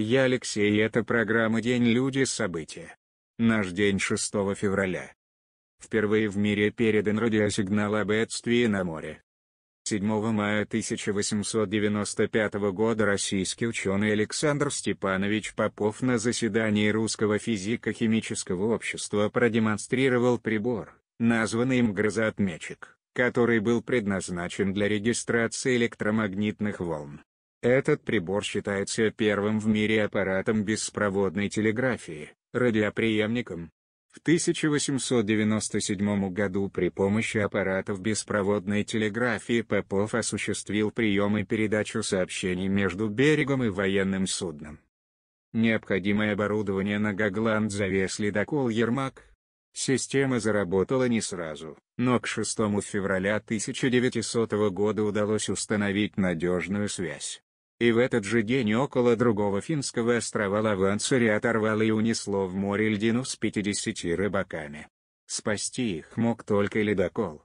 Я Алексей и это программа «День люди. События». Наш день 6 февраля. Впервые в мире передан радиосигнал об бедствии на море. 7 мая 1895 года российский ученый Александр Степанович Попов на заседании Русского физико-химического общества продемонстрировал прибор, названный им грозоотметчик, который был предназначен для регистрации электромагнитных волн. Этот прибор считается первым в мире аппаратом беспроводной телеграфии, радиоприемником. В 1897 году при помощи аппаратов беспроводной телеграфии Попов осуществил прием и передачу сообщений между берегом и военным судном. Необходимое оборудование на Гогланд завез ледокол «Ермак». Система заработала не сразу, но к 6 февраля 1900 года удалось установить надежную связь. И в этот же день около другого финского острова Лаванцаря оторвало и унесло в море льдину с 50 рыбаками. Спасти их мог только ледокол.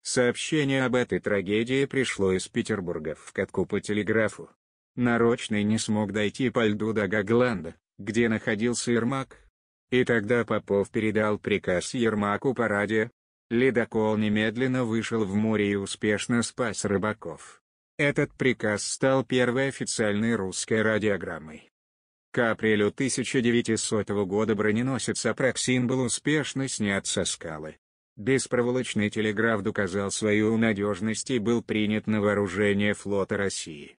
Сообщение об этой трагедии пришло из Петербурга в катку по телеграфу. Нарочный не смог дойти по льду до Гагланда, где находился Ермак. И тогда Попов передал приказ Ермаку по радио. Ледокол немедленно вышел в море и успешно спас рыбаков. Этот приказ стал первой официальной русской радиограммой. К апрелю 1900 года броненосец Апраксин был успешно снят со скалы. Беспроволочный телеграф доказал свою надежность и был принят на вооружение флота России.